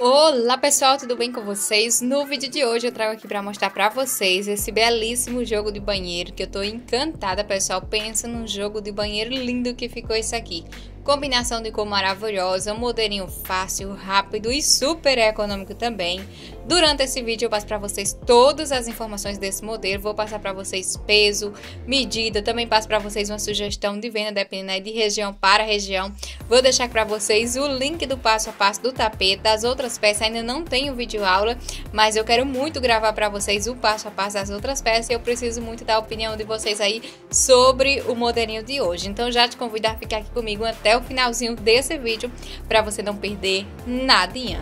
Olá pessoal, tudo bem com vocês? No vídeo de hoje eu trago aqui para mostrar para vocês esse belíssimo jogo de banheiro que eu tô encantada, pessoal. Pensa num jogo de banheiro lindo que ficou isso aqui. Combinação de cor maravilhosa, um modelinho fácil, rápido e super econômico também. Durante esse vídeo eu passo para vocês todas as informações desse modelo, vou passar para vocês peso, medida, também passo para vocês uma sugestão de venda dependendo né, de região para região. Vou deixar para vocês o link do passo a passo do tapete, das outras peças ainda não tenho vídeo aula, mas eu quero muito gravar para vocês o passo a passo das outras peças e eu preciso muito da opinião de vocês aí sobre o modelinho de hoje. Então já te convido a ficar aqui comigo até o o finalzinho desse vídeo para você não perder nadinha.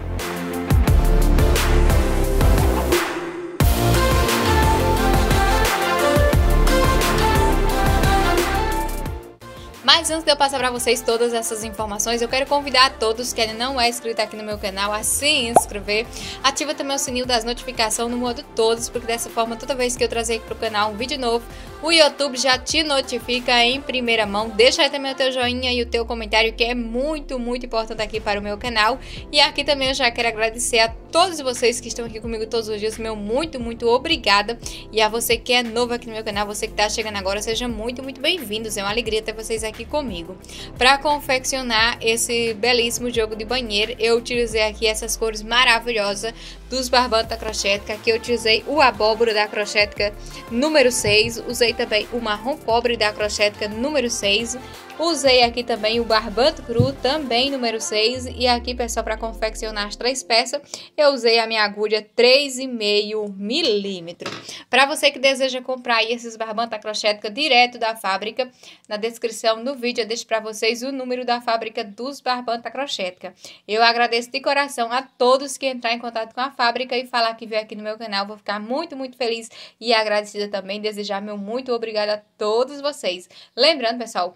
Mas antes de eu passar para vocês todas essas informações, eu quero convidar a todos que ainda não é inscrito aqui no meu canal a se inscrever. Ativa também o sininho das notificações no modo todos, porque dessa forma toda vez que eu trazer aqui o canal um vídeo novo, o YouTube já te notifica em primeira mão. Deixa aí também o teu joinha e o teu comentário, que é muito, muito importante aqui para o meu canal. E aqui também eu já quero agradecer a todos vocês que estão aqui comigo todos os dias. Meu muito, muito obrigada. E a você que é novo aqui no meu canal, você que está chegando agora, seja muito, muito bem-vindos. É uma alegria ter vocês aqui comigo. Para confeccionar esse belíssimo jogo de banheiro, eu utilizei aqui essas cores maravilhosas dos barbantes da crochética. Aqui eu utilizei o abóbora da crochética número 6, usei usei também o marrom pobre da crochetica número 6 Usei aqui também o barbante cru, também número 6. E aqui, pessoal, para confeccionar as três peças, eu usei a minha agulha 3,5 milímetro. Para você que deseja comprar esses barbantes crochética direto da fábrica, na descrição do vídeo eu deixo para vocês o número da fábrica dos barbantes crochética. Eu agradeço de coração a todos que entraram em contato com a fábrica e falar que veio aqui no meu canal. Vou ficar muito, muito feliz e agradecida também. Desejar meu muito obrigado a todos vocês. Lembrando, pessoal,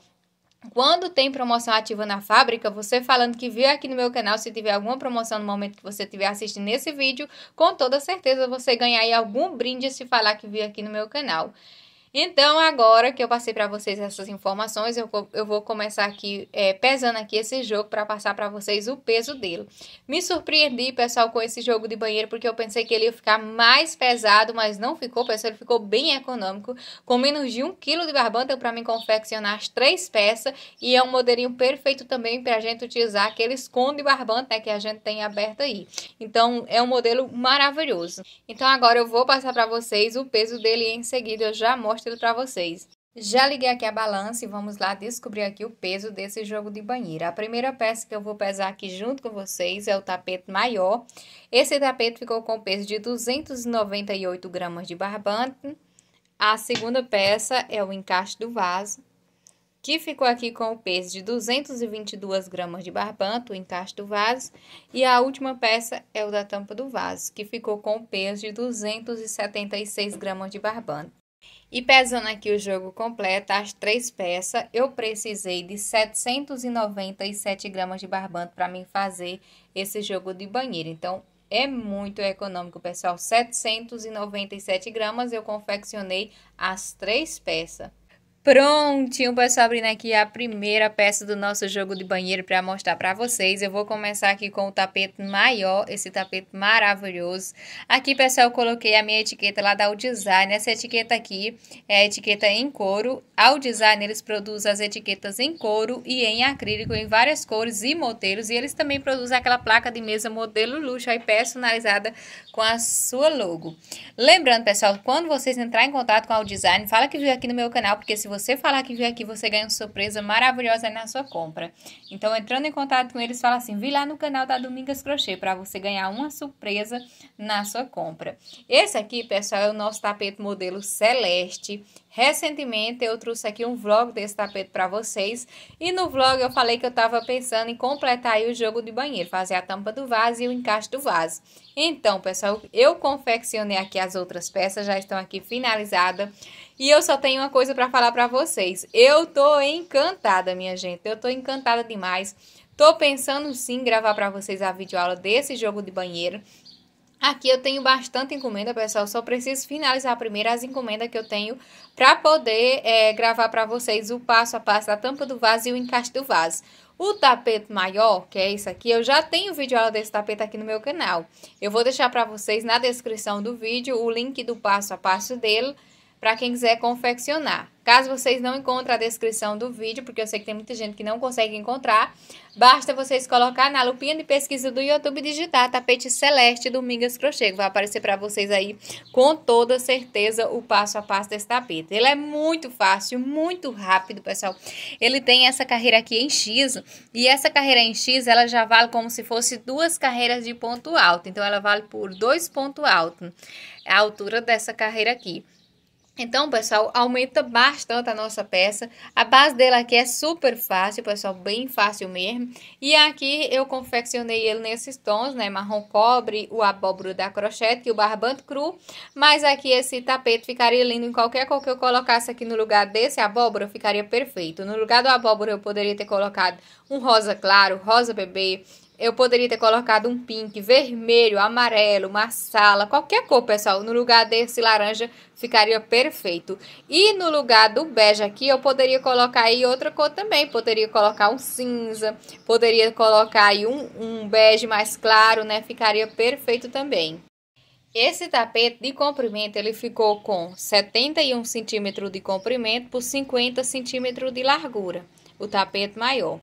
quando tem promoção ativa na fábrica, você falando que viu aqui no meu canal, se tiver alguma promoção no momento que você estiver assistindo esse vídeo, com toda certeza você aí algum brinde se falar que viu aqui no meu canal. Então, agora que eu passei para vocês essas informações, eu, eu vou começar aqui, é, pesando aqui esse jogo para passar para vocês o peso dele. Me surpreendi, pessoal, com esse jogo de banheiro, porque eu pensei que ele ia ficar mais pesado, mas não ficou, pessoal, ele ficou bem econômico, com menos de um quilo de barbante para mim confeccionar as três peças, e é um modelinho perfeito também para a gente utilizar aquele esconde barbante né, que a gente tem aberto aí. Então, é um modelo maravilhoso. Então, agora eu vou passar para vocês o peso dele e em seguida eu já mostro mostro para vocês. Já liguei aqui a balança e vamos lá descobrir aqui o peso desse jogo de banheira. A primeira peça que eu vou pesar aqui junto com vocês é o tapete maior. Esse tapete ficou com peso de 298 gramas de barbante. A segunda peça é o encaixe do vaso, que ficou aqui com o peso de 222 gramas de barbante, o encaixe do vaso. E a última peça é o da tampa do vaso, que ficou com o peso de 276 gramas de barbante. E pesando aqui o jogo completo, as três peças, eu precisei de 797 gramas de barbante para mim fazer esse jogo de banheiro. Então, é muito econômico, pessoal. 797 gramas eu confeccionei as três peças. Prontinho, pessoal, abrindo aqui a primeira peça do nosso jogo de banheiro para mostrar para vocês. Eu vou começar aqui com o tapete maior, esse tapete maravilhoso. Aqui, pessoal, eu coloquei a minha etiqueta lá da Design. Essa etiqueta aqui é a etiqueta em couro. Ao Design, eles produzem as etiquetas em couro e em acrílico, em várias cores e modelos. E eles também produzem aquela placa de mesa modelo luxo, aí personalizada com a sua logo. Lembrando, pessoal, quando vocês entrarem em contato com a Design, fala que viu aqui no meu canal, porque se você falar que veio aqui, você ganha uma surpresa maravilhosa na sua compra. Então, entrando em contato com eles, fala assim: vi lá no canal da Domingas Crochê para você ganhar uma surpresa na sua compra. Esse aqui, pessoal, é o nosso tapete modelo Celeste. Recentemente eu trouxe aqui um vlog desse tapete para vocês e no vlog eu falei que eu estava pensando em completar aí o jogo de banheiro, fazer a tampa do vaso e o encaixe do vaso. Então, pessoal, eu confeccionei aqui as outras peças, já estão aqui finalizadas. E eu só tenho uma coisa para falar para vocês. Eu tô encantada, minha gente. Eu tô encantada demais. Tô pensando sim gravar para vocês a videoaula desse jogo de banheiro. Aqui eu tenho bastante encomenda, pessoal. Só preciso finalizar primeiro as encomendas que eu tenho para poder é, gravar para vocês o passo a passo da tampa do vaso e o encaixe do vaso. O tapete maior, que é esse aqui, eu já tenho vídeo aula desse tapete aqui no meu canal. Eu vou deixar para vocês na descrição do vídeo o link do passo a passo dele para quem quiser confeccionar. Caso vocês não encontrem a descrição do vídeo, porque eu sei que tem muita gente que não consegue encontrar, basta vocês colocar na lupinha de pesquisa do YouTube e digitar tapete celeste Domingas Crochê. Vai aparecer para vocês aí com toda certeza o passo a passo desse tapete. Ele é muito fácil, muito rápido, pessoal. Ele tem essa carreira aqui em X e essa carreira em X, ela já vale como se fosse duas carreiras de ponto alto. Então, ela vale por dois pontos altos, a altura dessa carreira aqui. Então, pessoal, aumenta bastante a nossa peça. A base dela aqui é super fácil, pessoal, bem fácil mesmo. E aqui eu confeccionei ele nesses tons, né? Marrom cobre, o abóbora da crochete e o barbante cru. Mas aqui esse tapete ficaria lindo em qualquer cor que eu colocasse aqui no lugar desse abóbora, ficaria perfeito. No lugar do abóbora eu poderia ter colocado um rosa claro, rosa bebê, eu poderia ter colocado um pink, vermelho, amarelo, marsala, qualquer cor, pessoal. No lugar desse laranja ficaria perfeito. E no lugar do bege aqui, eu poderia colocar aí outra cor também. Poderia colocar um cinza, poderia colocar aí um, um bege mais claro, né? Ficaria perfeito também. Esse tapete de comprimento ele ficou com 71 centímetros de comprimento por 50 centímetros de largura, o tapete maior.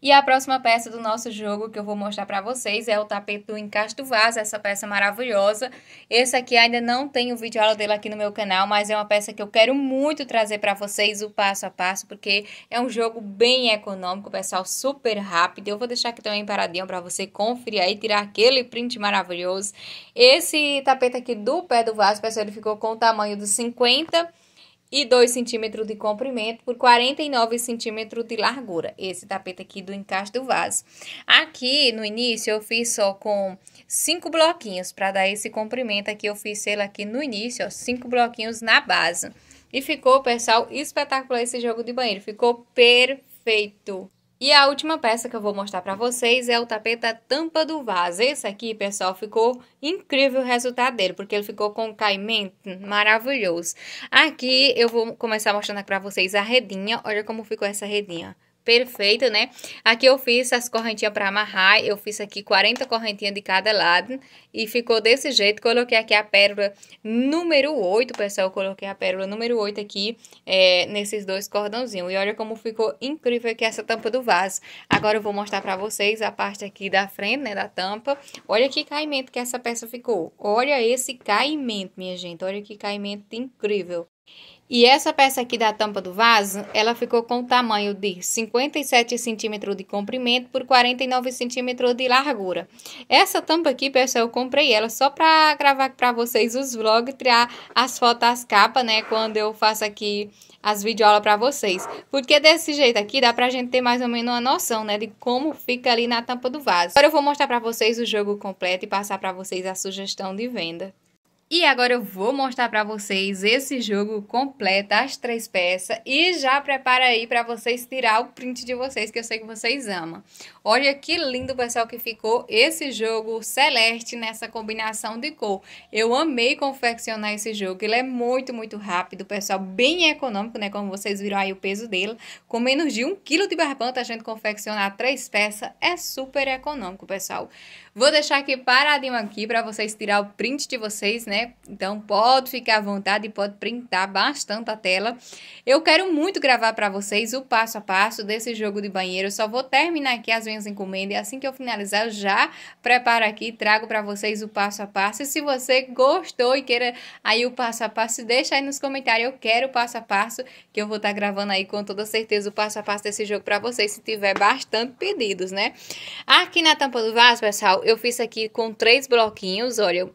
E a próxima peça do nosso jogo que eu vou mostrar para vocês é o tapete do encaixe do vaso, essa peça maravilhosa. Esse aqui ainda não tem o vídeo aula dele aqui no meu canal, mas é uma peça que eu quero muito trazer para vocês o passo a passo, porque é um jogo bem econômico, pessoal, super rápido. Eu vou deixar aqui também paradinho para você conferir aí, tirar aquele print maravilhoso. Esse tapete aqui do pé do vaso, pessoal, ele ficou com o tamanho dos 50 e 2 cm de comprimento por 49 cm de largura. Esse tapete aqui do encaixe do vaso. Aqui no início eu fiz só com cinco bloquinhos para dar esse comprimento aqui. Eu fiz ele aqui no início, ó, cinco bloquinhos na base. E ficou, pessoal, espetacular esse jogo de banheiro. Ficou perfeito. E a última peça que eu vou mostrar para vocês é o tapeta tampa do vaso. Esse aqui, pessoal, ficou incrível o resultado dele, porque ele ficou com um caimento maravilhoso. Aqui eu vou começar mostrando para vocês a redinha. Olha como ficou essa redinha, perfeito, né? Aqui eu fiz as correntinhas para amarrar, eu fiz aqui 40 correntinhas de cada lado e ficou desse jeito. Coloquei aqui a pérola número 8, pessoal, coloquei a pérola número 8 aqui é, nesses dois cordãozinhos. E olha como ficou incrível aqui essa tampa do vaso. Agora eu vou mostrar para vocês a parte aqui da frente, né, da tampa. Olha que caimento que essa peça ficou. Olha esse caimento, minha gente, olha que caimento incrível. E essa peça aqui da tampa do vaso, ela ficou com o tamanho de 57 centímetros de comprimento por 49 centímetros de largura. Essa tampa aqui, pessoal, eu comprei ela só para gravar para vocês os vlogs, tirar as fotos, as capas, né? Quando eu faço aqui as videoaulas para vocês. Porque desse jeito aqui dá pra gente ter mais ou menos uma noção, né? De como fica ali na tampa do vaso. Agora eu vou mostrar para vocês o jogo completo e passar para vocês a sugestão de venda. E agora eu vou mostrar para vocês esse jogo completo, as três peças, e já prepara aí para vocês tirar o print de vocês, que eu sei que vocês amam. Olha que lindo, pessoal, que ficou esse jogo celeste nessa combinação de cor. Eu amei confeccionar esse jogo, ele é muito, muito rápido, pessoal, bem econômico, né, como vocês viram aí o peso dele. Com menos de um quilo de barbante, a gente confeccionar três peças é super econômico, pessoal. Vou deixar aqui paradinho aqui para vocês tirar o print de vocês, né? Então pode ficar à vontade e pode printar bastante a tela. Eu quero muito gravar para vocês o passo a passo desse jogo de banheiro. Eu só vou terminar aqui as minhas encomendas e assim que eu finalizar eu já preparo aqui, trago para vocês o passo a passo. E se você gostou e queira aí o passo a passo, deixa aí nos comentários. Eu quero o passo a passo que eu vou estar tá gravando aí com toda certeza o passo a passo desse jogo para vocês se tiver bastante pedidos, né? Aqui na tampa do vaso, pessoal, eu fiz aqui com três bloquinhos, olha,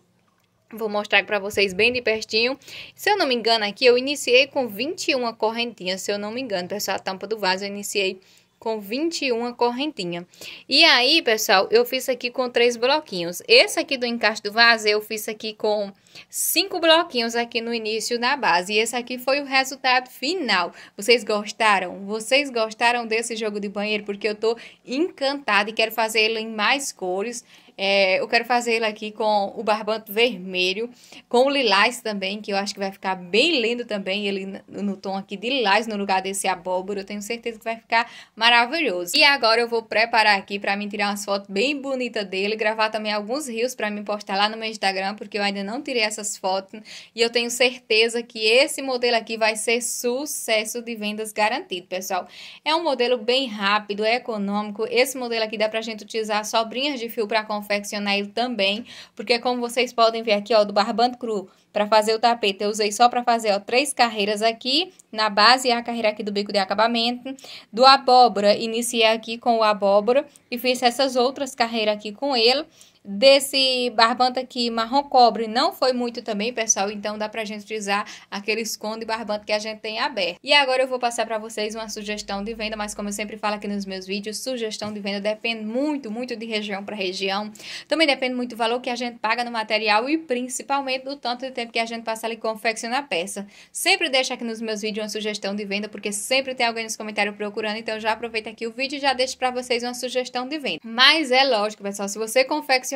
Vou mostrar para vocês bem de pertinho. Se eu não me engano aqui, eu iniciei com 21 correntinhas, se eu não me engano, pessoal, a tampa do vaso eu iniciei com 21 correntinha. E aí, pessoal, eu fiz aqui com três bloquinhos. Esse aqui do encaixe do vaso, eu fiz aqui com cinco bloquinhos aqui no início da base. E esse aqui foi o resultado final. Vocês gostaram? Vocês gostaram desse jogo de banheiro? Porque eu tô encantada e quero fazer ele em mais cores. É, eu quero fazer ele aqui com o barbanto vermelho, com o lilás também, que eu acho que vai ficar bem lindo também, ele no tom aqui de lilás no lugar desse abóbora, eu tenho certeza que vai ficar maravilhoso. E agora eu vou preparar aqui para mim tirar umas fotos bem bonitas dele, gravar também alguns rios para mim postar lá no meu Instagram, porque eu ainda não tirei essas fotos, e eu tenho certeza que esse modelo aqui vai ser sucesso de vendas garantido, pessoal. É um modelo bem rápido, é econômico, esse modelo aqui dá pra gente utilizar sobrinhas de fio para confeccionar, confeccionar ele também, porque como vocês podem ver aqui, ó, do barbante cru, para fazer o tapete, eu usei só para fazer, ó, três carreiras aqui, na base e a carreira aqui do bico de acabamento, do abóbora, iniciei aqui com o abóbora e fiz essas outras carreiras aqui com ele, desse barbante aqui marrom cobre não foi muito também, pessoal, então dá pra gente utilizar aquele esconde barbante que a gente tem aberto. E agora eu vou passar pra vocês uma sugestão de venda, mas como eu sempre falo aqui nos meus vídeos, sugestão de venda depende muito, muito de região para região. Também depende muito do valor que a gente paga no material e principalmente do tanto de tempo que a gente passa ali confeccionando a peça. Sempre deixa aqui nos meus vídeos uma sugestão de venda, porque sempre tem alguém nos comentários procurando, então já aproveita aqui o vídeo e já deixo pra vocês uma sugestão de venda. Mas é lógico, pessoal, se você confecciona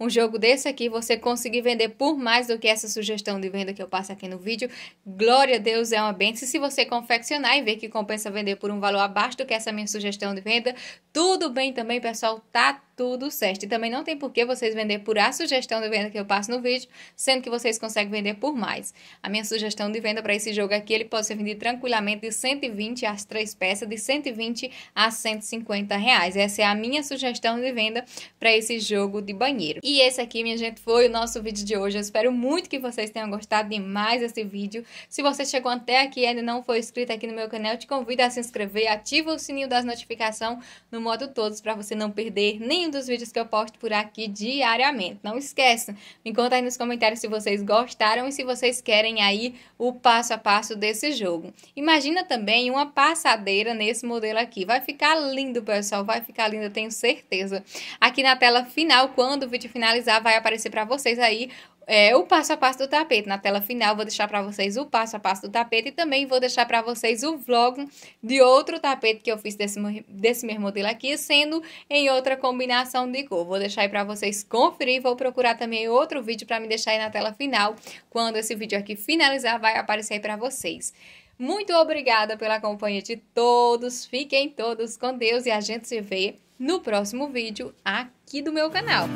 um jogo desse aqui, você conseguir vender por mais do que essa sugestão de venda que eu passo aqui no vídeo. Glória a Deus, é uma bênção E se você confeccionar e ver que compensa vender por um valor abaixo do que essa minha sugestão de venda, tudo bem também, pessoal, tá tudo certo. E também não tem por que vocês vender por a sugestão de venda que eu passo no vídeo, sendo que vocês conseguem vender por mais. A minha sugestão de venda para esse jogo aqui, ele pode ser vendido tranquilamente de 120 às 3 peças, de 120 a 150 reais. Essa é a minha sugestão de venda para esse jogo jogo de banheiro. E esse aqui, minha gente, foi o nosso vídeo de hoje. Eu espero muito que vocês tenham gostado demais desse vídeo. Se você chegou até aqui e ainda não foi inscrito aqui no meu canal, eu te convido a se inscrever, ativa o sininho das notificações no modo todos para você não perder nenhum dos vídeos que eu posto por aqui diariamente. Não esqueça, me conta aí nos comentários se vocês gostaram e se vocês querem aí o passo a passo desse jogo. Imagina também uma passadeira nesse modelo aqui. Vai ficar lindo, pessoal. Vai ficar lindo, eu tenho certeza. Aqui na tela final quando o vídeo finalizar, vai aparecer para vocês aí é, o passo a passo do tapete. Na tela final, vou deixar para vocês o passo a passo do tapete e também vou deixar para vocês o vlog de outro tapete que eu fiz desse, desse mesmo modelo aqui, sendo em outra combinação de cor. Vou deixar aí para vocês conferir. Vou procurar também outro vídeo para me deixar aí na tela final. Quando esse vídeo aqui finalizar, vai aparecer aí para vocês. Muito obrigada pela companhia de todos. Fiquem todos com Deus e a gente se vê no próximo vídeo aqui do meu canal.